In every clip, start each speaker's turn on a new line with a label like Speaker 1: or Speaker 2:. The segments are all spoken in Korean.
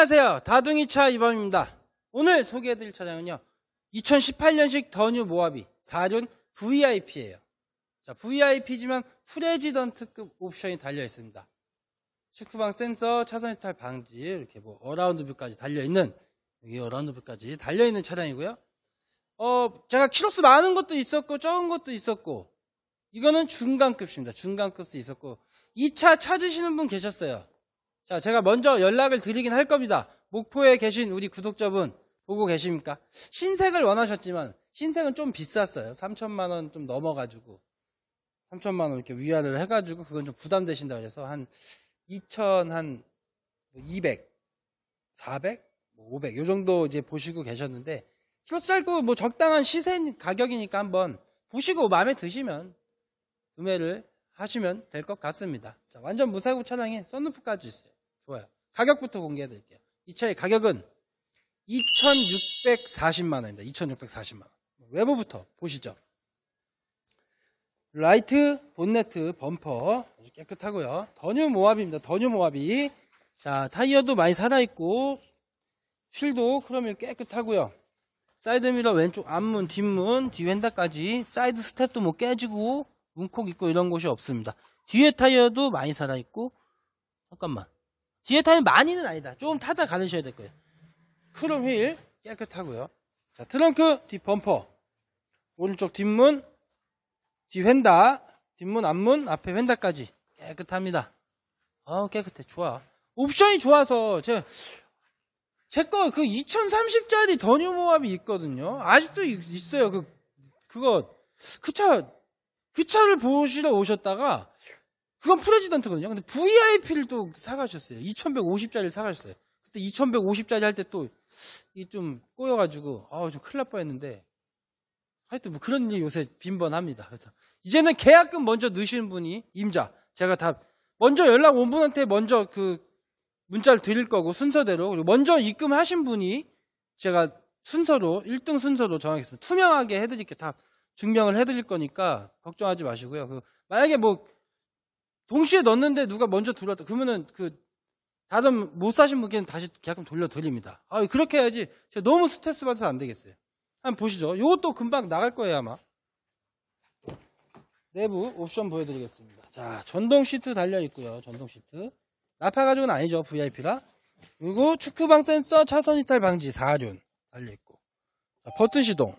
Speaker 1: 안녕하세요. 다둥이차 이범입니다. 오늘 소개해드릴 차량은요. 2018년식 더뉴 모하비 4륜 VIP예요. 자, VIP지만 프레지던트급 옵션이 달려 있습니다. 축구방 센서, 차선 이탈 방지, 이렇게 뭐 어라운드 뷰까지 달려 있는 여기 어라운드 뷰까지 달려 있는 차량이고요. 어, 제가 키로수 많은 것도 있었고 적은 것도 있었고 이거는 중간급입니다. 중간급도 있었고 2차 찾으시는 분 계셨어요. 자, 제가 먼저 연락을 드리긴 할 겁니다. 목포에 계신 우리 구독자분 보고 계십니까? 신색을 원하셨지만 신색은 좀 비쌌어요. 3천만 원 좀 넘어가지고 3천만 원 이렇게 위안을 해가지고 그건 좀 부담되신다 그래서 한 2천 한 200, 400, 500 요 정도 이제 보시고 계셨는데 이거 짧고 뭐 적당한 시세 가격이니까 한번 보시고 마음에 드시면 구매를 하시면 될 것 같습니다. 자, 완전 무사고 차량에 썬루프까지 있어요. 좋아요. 가격부터 공개해 드릴게요. 이 차의 가격은 2,640만 원입니다. 2,640만 원. 외모부터 보시죠. 라이트, 본네트, 범퍼 아주 깨끗하고요. 더뉴 모합입니다. 더뉴 모합이 자 타이어도 많이 살아있고 휠도 크롬이 깨끗하고요. 사이드미러 왼쪽 앞문, 뒷문, 뒤왼다까지 사이드 스텝도 뭐 깨지고 문콕 있고 이런 곳이 없습니다. 뒤에 타이어도 많이 살아있고 잠깐만 뒤에 타임 많이는 아니다. 조금 타다 가르셔야 될 거예요. 크롬 휠 깨끗하고요. 자, 트렁크 뒷 범퍼. 오른쪽 뒷문, 뒷 휀다, 뒷문, 앞문, 앞에 휀다까지 깨끗합니다. 어 깨끗해. 좋아. 옵션이 좋아서 제 제거 그 2030짜리 더뉴 모압이 있거든요. 아직도 있어요. 그 그거 그 차그 그 차를 보시러 오셨다가 그건 프레지던트거든요. 근데 VIP를 또 사가셨어요. 2150짜리를 사가셨어요. 그때 2150짜리 할 때 또 이 좀 꼬여가지고 아우 좀 큰일 날 뻔했는데 하여튼 뭐 그런 일 요새 빈번합니다. 그래서 이제는 계약금 먼저 넣으시는 분이 임자 제가 다 먼저 연락 온 분한테 먼저 그 문자를 드릴 거고 순서대로 그리고 먼저 입금하신 분이 제가 순서로 1등 순서로 정하겠습니다. 투명하게 해드릴게 다 증명을 해드릴 거니까 걱정하지 마시고요. 그 만약에 뭐 동시에 넣는데 누가 먼저 들어왔다. 그러면은 그 다른 못 사신 분께는 다시 계약금 돌려드립니다. 아, 그렇게 해야지. 제가 너무 스트레스 받아서 안 되겠어요. 한번 보시죠. 이것도 금방 나갈 거예요, 아마. 내부 옵션 보여드리겠습니다. 자, 전동 시트 달려있고요. 전동 시트. 나파 가죽은 아니죠. VIP라. 그리고 축구방 센서 차선 이탈 방지 4륜 달려있고. 자, 버튼 시동.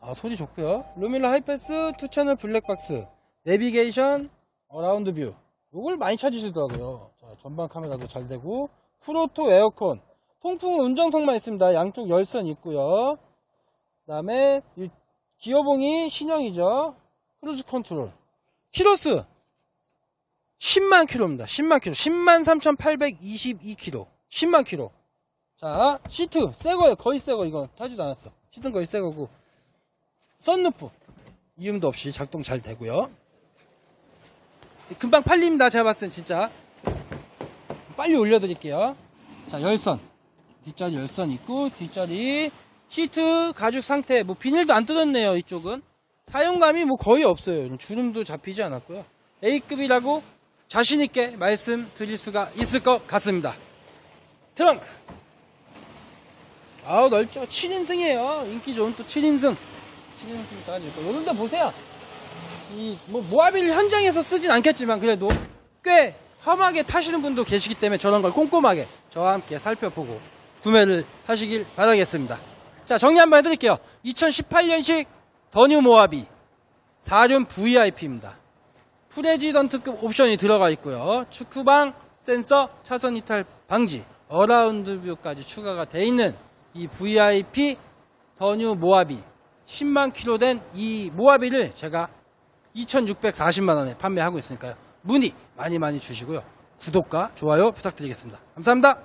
Speaker 1: 아, 소리 좋고요. 루밀라 하이패스, 투 채널 블랙박스, 내비게이션, 어라운드 뷰 이걸 많이 찾으시더라고요 자, 전방 카메라도 잘 되고 프로토 에어컨 통풍 운전석만 있습니다 양쪽 열선 있고요 그 다음에 기어봉이 신형이죠 크루즈 컨트롤 키로스 10만 키로입니다 10만 키로 10만 3822키로 10만 키로자 시트 새거예요 거의 새거 이건 타지도 않았어 시트는 거의 새거고 썬루프 이음도 없이 작동 잘 되고요 금방 팔립니다. 제가 봤을 땐 진짜. 빨리 올려드릴게요. 자, 열선. 뒷자리 열선 있고, 뒷자리 시트 가죽 상태, 뭐 비닐도 안 뜯었네요. 이쪽은. 사용감이 뭐 거의 없어요. 주름도 잡히지 않았고요. A급이라고 자신있게 말씀드릴 수가 있을 것 같습니다. 트렁크. 아우, 넓죠? 7인승이에요. 인기 좋은 또 7인승. 7인승 따지고. 요런데 보세요. 이뭐 모아빌 현장에서 쓰진 않겠지만 그래도 꽤 험하게 타시는 분도 계시기 때문에 저런 걸 꼼꼼하게 저와 함께 살펴보고 구매를 하시길 바라겠습니다. 자 정리 한번 해드릴게요. 2018년식 더뉴 모아비 4륜 VIP입니다. 프레지던트급 옵션이 들어가 있고요. 축구방, 센서, 차선 이탈 방지, 어라운드 뷰까지 추가가 돼 있는 이 VIP 더뉴 모아비 10만 킬로 된 이 모아비를 제가 2,640만 원에 판매하고 있으니까요. 문의 많이 많이 주시고요. 구독과 좋아요 부탁드리겠습니다. 감사합니다.